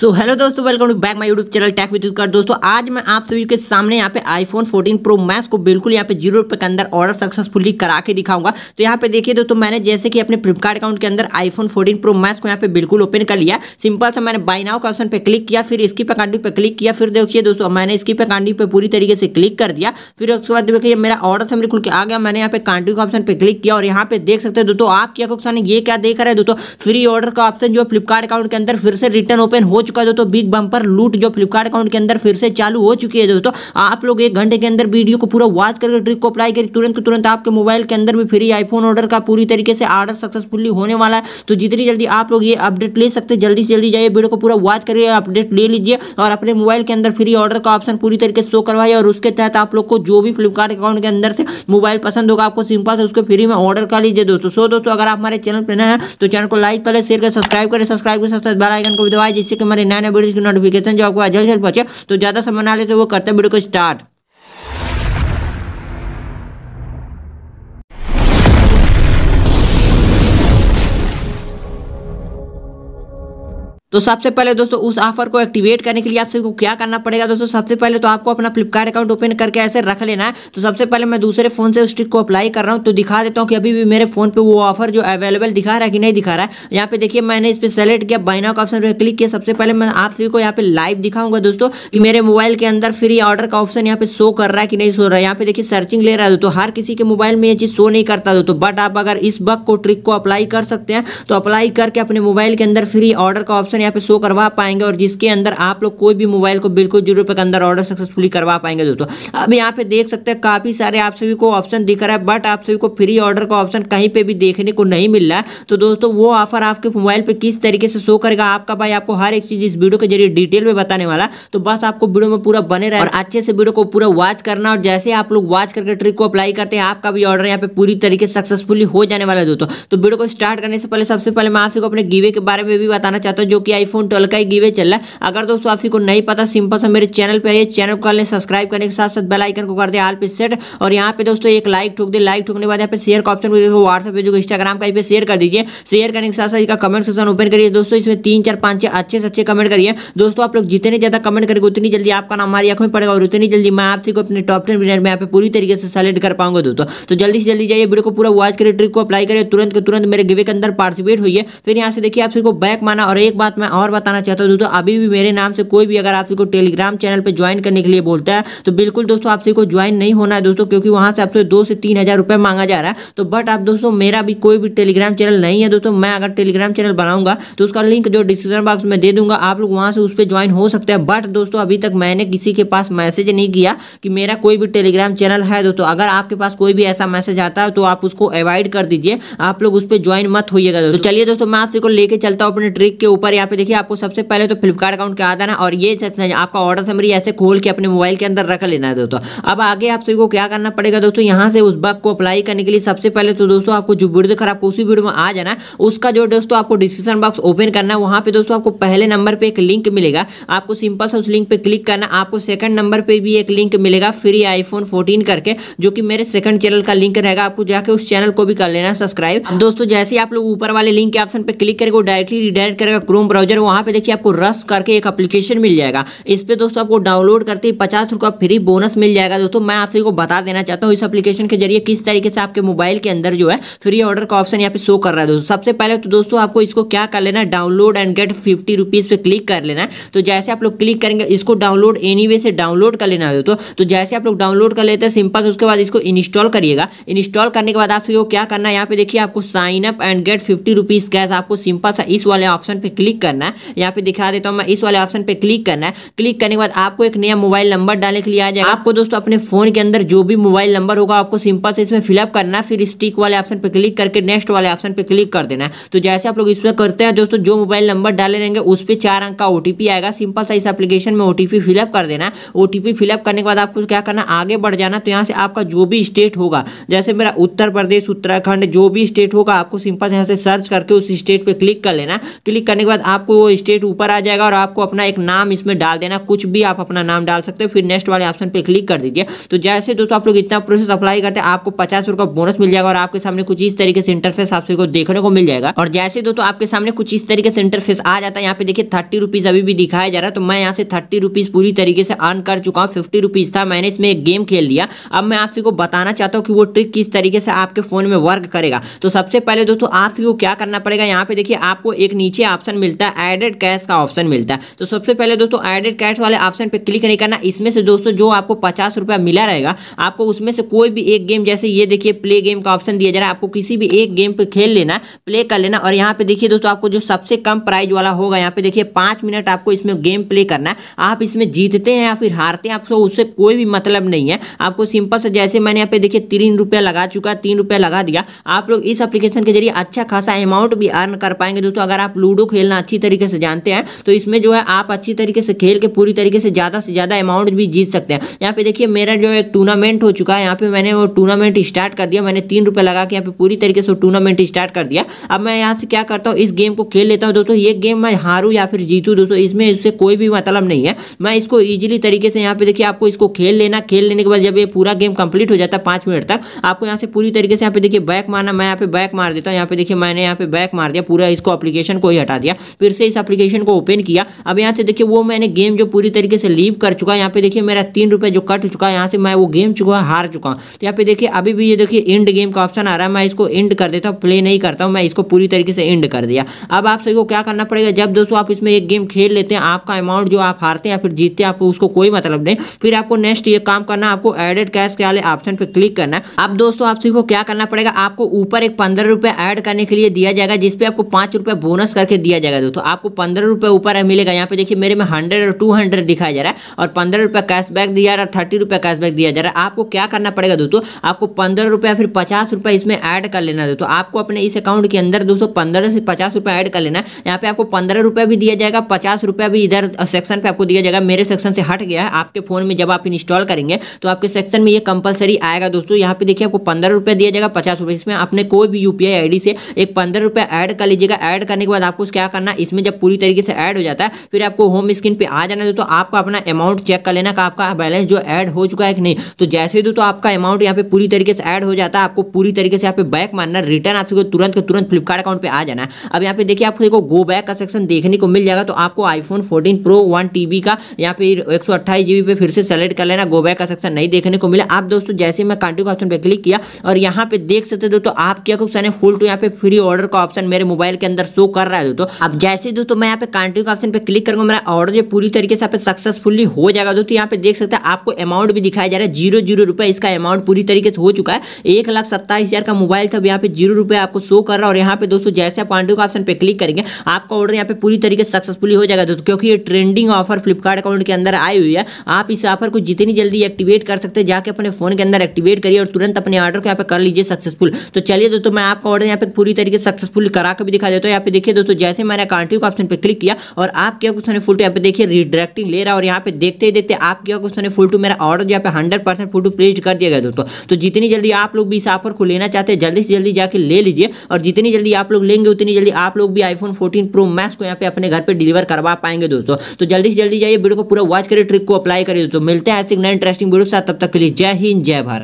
सो hello दोस्तों welcome to back my YouTube channel tech with कर दोस्तों आज मैं आप सभी के सामने यहाँ पे आईफोन 14 प्रो मैक्स को बिल्कुल यहाँ पे जीरो रुपए के अंदर ऑर्डर सक्सेसफुली करा के दिखाऊंगा तो यहाँ पे देखिए दोस्तों मैंने जैसे कि अपने फ्लिपकार्ट अकाउंट के अंदर आईफोन फोर्टीन प्रो मैक्स को यहाँ पे बिल्कुल ओपन कर लिया सिंपल सा मैंने बाई नाउ का ऑप्शन पर क्लिक किया फिर इसकी पकांडी पर क्लिक किया फिर देखिए दोस्तों मैंने इसकी पकांडी पर पूरी तरीके से क्लिक कर दिया फिर उसके बाद देखिए मेरा ऑर्डर था के आ गया मैंने यहाँ पे कांटी का ऑप्शन पर क्लिक किया और यहाँ पे देख सकते हैं दोस्तों आपके ऑप्शन ये क्या देख रहे हैं दोस्तों फ्री ऑर्डर का ऑप्शन जो है फ्लिपकार्ट अकाउंट के अंदर फिर से रिटर्न ओपन हो चुका है दोस्तों बिग बम्पर लूट जो फ्लिपकार्ट अकाउंट के अंदर फिर से चालू हो चुकी है दोस्तों आप लोग एक घंटे के अंदर वीडियो को पूरा वॉच करके ट्रिक को अप्लाई करके तुरंत तुरंत आपके मोबाइल के अंदर भी फ्री आईफोन ऑर्डर का पूरी तरीके से ऑर्डर सक्सेसफुली होने वाला है तो जितनी जल्दी आप लोग ये अपडेट ले सकते हैं जल्दी से जल्दी जाइए वीडियो को पूरा वॉच करिए अपडेट ले लीजिए और अपने मोबाइल के अंदर फ्री ऑर्डर का ऑप्शन पूरी तरीके से शो करवाइए और उसके तहत आप लोग को जो भी फ्लिपकार्ट अकाउंट के अंदर से मोबाइल पसंद होगा आपको सिंपल से उसको फ्री में ऑर्डर कर लीजिए दोस्तों सो दोस्तों अगर आप हमारे चैनल पर नए हैं तो चैनल को लाइक करें शेयर करें सब्सक्राइब करें सब्सक्राइब के साथ साथ बेल आइकन को भी दबाए जिससे कि हमारे हमारे नए नए वीडियोज की नोटिफिकेशन जो आपको जल्द से जल्द पहुंचे तो ज़्यादा समय ना ले तो वो करते वीडियो को स्टार्ट तो सबसे पहले दोस्तों उस ऑफर को एक्टिवेट करने के लिए आप सबको क्या करना पड़ेगा दोस्तों सबसे पहले तो आपको अपना फ्लिपकार्ट अकाउंट ओपन करके ऐसे रख लेना है तो सबसे पहले मैं दूसरे फोन से उस ट्रिक को अप्लाई कर रहा हूँ तो दिखा देता हूँ कि अभी भी मेरे फोन पे वो ऑफर जो अवेलेबल दिखा रहा है कि नहीं दिखा रहा है यहाँ पे देखिए मैंने इस पर सेलेक्ट किया बाइना का ऑप्शन क्लिक किया सबसे पहले मैं आप सभी को यहाँ पे लाइव दिखाऊंगा दोस्तों कि मेरे मोबाइल के अंदर फ्री ऑर्डर का ऑप्शन यहाँ पे शो कर रहा है कि नहीं शो रहा है यहाँ पे देखिए सर्चिंग ले रहा है दोस्तों हर किसी के मोबाइल में ये चीज़ शो नहीं करता दोस्तों बट आप अगर इस बग को ट्रिक को अप्लाई कर सकते हैं तो अप्लाई करके अपने मोबाइल के अंदर फ्री ऑर्डर का ऑप्शन ऑप्शन यहाँ पे शो करवा पाएंगे और जिसके अंदर आप लोग कोई भी मोबाइल को बिल्कुल जीरो रुपए के अंदर ऑर्डर सक्सेसफुली करवा पाएंगे दोस्तों अब यहाँ पे देख सकते हैं काफ़ी सारे आप सभी को ऑप्शन दिख रहा है बट आप सभी को फ्री ऑर्डर का ऑप्शन कहीं पर भी देखने को नहीं मिल रहा है तो दोस्तों वो ऑफर आपके मोबाइल पर किस तरीके से शो करेगा आपका भाई आपको हर एक चीज़ इस वीडियो के जरिए डिटेल में बताने वाला तो बस आपको वीडियो में पूरा बने रहे और अच्छे से वीडियो को पूरा वॉच करना और जैसे आप लोग वॉच करके ट्रिक को अप्लाई करते हैं आपका भी ऑर्डर यहाँ पे पूरी तरीके से सक्सेसफुली हो जाने वाला है दोस्तों तो वीडियो को स्टार्ट करने से पहले सबसे पहले मैं आप अपने गिवे के बारे में भी बताना चाहता हूँ जो कि आईफोन ट्वेल्व का ही गिवे चल रहा है अगर दोस्तों आपसी को नहीं पता सिंपल सा मेरे चैनल पर आइए चैनल को कर सब्सक्राइब करने के साथ साथ बेल आइकन को कर दे आल पे सेट और यहाँ पे दोस्तों एक लाइक ठोक दे लाइक ठोकने के बाद यहाँ पे शेयर का ऑप्शन व्हाट्सएप पे जो इंस्टाग्राम का पे शेयर कर दीजिए शेयर करने के साथ साथ इसका कमेंट सेक्शन ओपन करिए दोस्तों इसमें तीन चार पाँच छः अच्छे से अच्छे कमेंट करिए दोस्तों आप लोग जितने ज़्यादा कमेंट करेंगे उतनी जल्दी आपका नाम हमारी आंखों में पड़ेगा और उतनी जल्दी मैं आपसी को अपने टॉप टेन विनर में यहाँ पे पूरी तरीके से सेलेक्ट कर पाऊंगा दोस्तों तो जल्दी से जल्दी जाइए वीडियो को पूरा वॉच करिए ट्रिक को अप्लाई करिए तुरंत के तुरंत मेरे गिवे के अंदर पार्टिसिपेट हुई फिर यहाँ से देखिए आप सबको बैक माना और एक बात मैं और बताना चाहता हूँ दोस्तों अभी भी मेरे नाम से कोई भी अगर आप सबको टेलीग्राम चैनल पर ज्वाइन करने के लिए बोलता है तो बिल्कुल दोस्तों आप सबको ज्वाइन नहीं होना है दोस्तों क्योंकि वहाँ से आपसे दो से तीन हज़ार रुपये मांगा जा रहा है तो बट आप दोस्तों मेरा भी कोई भी टेलीग्राम चैनल नहीं है दोस्तों मैं अगर टेलीग्राम चैनल बनाऊंगा तो उसका लिंक जो डिस्क्रिप्शन बॉक्स में दे दूंगा आप लोग वहाँ से उस पर ज्वाइन हो सकते हैं बट दोस्तों अभी तक मैंने किसी के पास मैसेज नहीं किया कि मेरा कोई भी टेलीग्राम चैनल है दोस्तों अगर आपके पास कोई भी ऐसा मैसेज आता है तो आप उसको अवॉइड कर दीजिए आप लोग उस पर ज्वाइन मत होइएगा दोस्तों तो चलिए दोस्तों मैं आपसे को लेकर चलता हूँ अपने ट्रिक के ऊपर या यहाँ पे देखिए आपको सबसे पहले तो फ्लिपकार्ट अकाउंट के आना और ये आपका ऑर्डर समरी ऐसे खोल के अपने मोबाइल के अंदर रख लेना है दोस्तों अब आगे आप सभी को क्या करना पड़ेगा दोस्तों यहाँ से उस बग को अप्लाई करने के लिए सबसे पहले तो दोस्तों आपको जो वीडियो खराब आपको उसी वीडियो में आ जाना उसका जो दोस्तों आपको डिस्क्रिप्शन बॉक्स ओपन करना है वहाँ पे दोस्तों आपको पहले नंबर पर एक लिंक मिलेगा आपको सिंपल सा उस लिंक पर क्लिक करना आपको सेकंड नंबर पर भी एक लिंक मिलेगा फ्री आईफोन 14 करके जो कि मेरे सेकंड चैनल का लिंक रहेगा आपको जाके उस चैनल को भी कर लेना सब्सक्राइब दोस्तों जैसे आप लोग ऊपर वाले लिंक के ऑप्शन पर क्लिक करके डायरेक्टली रिडायरेक्ट करेगा क्रोम ब्राउजर वहाँ पर देखिए आपको रस करके एक एप्लीकेशन मिल जाएगा इस पर दोस्तों आपको डाउनलोड करते ही पचास रुपये फ्री बोनस मिल जाएगा दोस्तों मैं आप सभी को बता देना चाहता हूँ इस एप्लीकेशन के जरिए किस तरीके से आपके मोबाइल के अंदर जो है फ्री ऑर्डर का ऑप्शन यहाँ पे शो कर रहा है दोस्तों सबसे पहले तो दोस्तों आपको इसको क्या कर लेना download and get fifty rupees पे क्लिक कर लेना है तो जैसे आप लोग क्लिक करेंगे इसको डाउनलोड एनी वे से डाउनलोड कर लेना है दोस्तों तो जैसे आप लोग डाउनलोड कर लेते हैं सिंपल उसके बाद इसको इंस्टॉल करिएगा इंस्टॉल करने के बाद आप सभी क्या करना है यहाँ पे देखिए आपको sign up and get fifty rupees cash आपको सिंपल सा इस वाले ऑप्शन पर क्लिक करना है यहाँ पे दिखा देता हूँ मैं इस वाले ऑप्शन पे क्लिक करना है क्लिक करने के बाद आपको एक नया मोबाइल नंबर डालने के लिए आ जाएगा आपको दोस्तों अपने फोन के अंदर जो भी मोबाइल नंबर होगा आपको सिंपल से इसमें फिलअप करना फिर स्टिक वाले ऑप्शन पे क्लिक करके नेक्स्ट वाले ऑप्शन पे क्लिक कर देना है तो जैसे आप लोग इस पर करते हैं दोस्तों जो मोबाइल नंबर डाले रहेंगे उस पर चार अंक का ओ आएगा सिंपल सा इस एप्लीकेशन में ओ फिलअप कर देना ओ फिलअप करने के बाद आपको क्या करना आगे बढ़ जाना तो यहाँ से आपका जो भी स्टेट होगा जैसे मेरा उत्तर प्रदेश उत्तराखंड जो भी स्टेट होगा आपको सिंपल यहाँ से सर्च करके उस स्टेट पर क्लिक कर लेना क्लिक करने के बाद आप आपको वो स्टेट ऊपर आ जाएगा और आपको अपना एक नाम इसमें डाल देना कुछ भी आप अपना नाम डाल सकते हो फिर नेक्स्ट वाले ऑप्शन पर क्लिक कर दीजिए तो जैसे दोस्तों आप लोग इतना प्रोसेस अप्लाई करते हैं आपको पचास का बोनस मिल जाएगा और आपके सामने कुछ इस तरीके से इंटरफेस आप को देखने को मिल जाएगा और जैसे दोस्तों आपके सामने कुछ इस तरीके से इंटरफेस आ जाता है यहाँ पे देखिए थर्टी रुपीज अभी भी दिखाया जा रहा है तो मैं यहाँ से थर्टी रुपीज पूरी तरीके से अर्न कर चुका हूँ फिफ्टी रुपीज था मैंने इसमें एक गेम खेल लिया अब मैं आप को बताना चाहता हूँ कि वो ट्रिक किस तरीके से आपके फोन में वर्क करेगा तो सबसे पहले दोस्तों आप क्या करना पड़ेगा यहाँ पे देखिए आपको एक नीचे ऑप्शन मिलता है मिलता है एडेड कैश का ऑप्शन मिलता है तो सबसे पहले दोस्तों एडेड कैश वाले ऑप्शन पर क्लिक नहीं करना इसमें से दोस्तों जो आपको पचास रुपया मिला रहेगा आपको उसमें से कोई भी एक गेम जैसे ये देखिए प्ले गेम का ऑप्शन दिया जा रहा है आपको किसी भी एक गेम पर खेल लेना प्ले कर लेना और यहाँ पे देखिए दोस्तों आपको जो सबसे कम प्राइज वाला होगा यहाँ पे देखिए पाँच मिनट आपको इसमें गेम प्ले करना है आप इसमें जीतते हैं या फिर हारते हैं आपको उससे कोई भी मतलब नहीं है आपको सिंपल से जैसे मैंने यहाँ पे देखिए तीन रुपया लगा चुका है तीन रुपया लगा दिया आप लोग इस एप्लीकेशन के जरिए अच्छा खासा अमाउंट भी अर्न कर पाएंगे दोस्तों अगर आप लूडो खेलना अच्छी अच्छी तरीके से जानते हैं तो इसमें जो है आप अच्छी तरीके से खेल के पूरी तरीके से ज़्यादा से ज़्यादा अमाउंट भी जीत सकते हैं यहाँ पे देखिए मेरा जो एक टूर्नामेंट हो चुका है यहाँ पे मैंने वो टूर्नामेंट स्टार्ट कर दिया मैंने तीन रुपए लगा के यहाँ पे पूरी तरीके से टूर्नामेंट स्टार्ट कर दिया अब मैं यहाँ से क्या करता हूँ इस गेम को खेल लेता हूँ दोस्तों ये गेम मैं हारू या फिर जीतू दोस्तों इसमें इससे कोई भी मतलब नहीं है मैं इसको ईजिली तरीके से यहाँ पे देखिए आपको इसको खेल लेना खेल लेने के बाद जब ये पूरा गेम कंप्लीट हो जाता है पांच मिनट तक आपको यहाँ से पूरी तरीके से यहाँ पे देखिए बैक मारना मैं यहाँ पे बैक मार देता हूँ यहाँ पे देखिए मैंने यहाँ पे बैक मार दिया पूरा इसको अप्लीकेशन को ही हटा दिया फिर से इस एप्लीकेशन को ओपन किया अब यहाँ से देखिए वो मैंने गेम जो पूरी तरीके से लीव कर चुका है यहाँ पे देखिए मेरा तीन रुपये जो कट चुका है यहाँ से मैं वो गेम चुका हार चुका हूँ तो यहाँ पे देखिए अभी भी ये देखिए एंड गेम का ऑप्शन आ रहा है मैं इसको एंड कर देता हूँ प्ले नहीं करता हूँ मैं इसको पूरी तरीके से एंड कर दिया अब आप सभी को क्या करना पड़ेगा जब दोस्तों आप इसमें एक गेम खेल लेते हैं आपका अमाउंट जो आप हारते हैं या फिर जीतते हैं आपको उसको कोई मतलब नहीं फिर आपको नेक्स्ट ये काम करना आपको एडेड कैश के वाले ऑप्शन पर क्लिक करना है अब दोस्तों आप सभी को क्या करना पड़ेगा आपको ऊपर एक पंद्रह रुपये करने के लिए दिया जाएगा जिसपे आपको पाँच रुपये बोनस करके दिया जाएगा दो तो आपको पंद्रह रुपये ऊपर मिलेगा यहाँ पे देखिए मेरे में हंड्रेड और टू हंड्रेड दिखाया जा रहा है और पंद्रह रुपये कैशबैक दिया जा रहा है थर्टी रुपये कैशबैक दिया जा रहा है आपको क्या करना पड़ेगा दोस्तों आपको पंद्रह रुपये फिर पचास रुपये इसमें ऐड कर लेना दोस्तों आपको अपने इस अकाउंट के अंदर दोस्तों पंद्रह से पचास रुपये ऐड कर लेना है यहाँ पर आपको पंद्रह रुपये भी दिया जाएगा पचास रुपये भी इधर सेक्शन पर आपको दिया जाएगा मेरे सेक्शन से हट गया है आपके फोन में जब आप इंस्टॉल करेंगे तो आपके सेक्शन में ये कंपलसरी आएगा दोस्तों यहाँ पे देखिए आपको पंद्रह रुपये दिया जाएगा पचास रुपये इसमें अपने कोई भी यूपीआई आईडी से एक पंद्रह रुपये ऐड कर लीजिएगा ऐड करने के बाद आपको क्या करना इसमें जब पूरी तरीके से ऐड हो जाता है फिर आपको होम स्क्रीन पे आ जाना दोस्तों आपको अपना अमाउंट चेक कर लेना का आपका बैलेंस जो ऐड हो चुका है कि नहीं तो जैसे दोस्तों आपका अमाउंट यहाँ पे पूरी तरीके से ऐड हो जाता है आपको पूरी तरीके से यहाँ पे बैक मारना रिटर्न आपको तुरंत का तुरंत फ्लिपकार्ट अकाउंट पर आ जाना है अब यहाँ पे देखिए आपको देखो गो बैक का सेक्शन देखने को मिल जाएगा तो आपको iPhone fourteen pro one TB का यहाँ पे एक सौ पे फिर से सेलेक्ट कर लेना गो बैक का सेक्शन नहीं देखने को मिला आप दोस्तों जैसे मैं कंटिन्यू का ऑप्शन पर क्लिक किया और यहाँ पे देख सकते दोस्तों आपके ऑप्शन है फुल टू यहाँ पे फ्री ऑर्डर का ऑप्शन मेरे मोबाइल के अंदर शो कर रहा है दोस्तों आप जैसे दोस्तों मैं यहाँ पे कंटिन्यू का ऑप्शन पे क्लिक करूंगा मेरा ऑर्डर जो पूरी तरीके से यहाँ पे सक्सेसफुली हो जाएगा दोस्तों यहाँ पे देख सकते हैं आपको अमाउंट भी दिखाया जा रहा है जीरो जीरो रुपये इसका अमाउंट पूरी तरीके से हो चुका है एक लाख सत्ताईस हज़ार का मोबाइल था यहाँ पे जीरो रुपये आपको शो कर रहा है और यहाँ पे दोस्तों जैसे आप कॉन्टिन्यू का ऑप्शन पे क्लिक करेंगे आपका ऑर्डर यहाँ पे पूरी तरीके से सक्सेसफुली हो जाएगा दोस्तों क्योंकि ये ट्रेंडिंग ऑफर फ्लिपकार्ट अकाउंट के अंदर आई हुई है आप इस ऑफर को जितनी जल्दी एक्टिवेट कर सकते हैं जाके अपने फोन के अंदर एक्टिवेट करिए और तुरंत अपने ऑर्डर को यहाँ पे कर लीजिए सक्सेसफुल तो चलिए दोस्तों मैं आपका ऑर्डर यहाँ पे पूरी तरीके से सक्सेसफुल करा के भी दिखा देता हूँ यहाँ पे देखिए दोस्तों जैसे मैंने को ऑप्शन पर क्लिक किया और आप क्या क्वेश्चन है फुल टू यहाँ पे देखिए रिडायरेक्टिंग ले रहा और यहाँ पे देखते ही देखते आप क्या क्वेश्चन है फुल टू मेरा ऑर्डर यहाँ पे hundred percent full to placed कर दिया गया दोस्तों तो जितनी जल्दी आप लोग भी इस ऑफर को लेना चाहते हैं जल्दी से जल्दी जाके ले लीजिए और जितनी जल्दी आप लोग लेंगे उतनी जल्दी आप लोग भी आईफोन फोर्टीन प्रो मैक्स को यहाँ पे अपने घर पर डिलीवर करवा पाएंगे दोस्तों तो जल्दी से जल्दी जाइए वीडियो को पूरा वॉच करिए ट्रिक को अप्लाई करिए दोस्तों मिलते हैं ऐसे नए इंटरेस्टिंग वीडियो के साथ तब तक के लिए जय हिंद जय भारत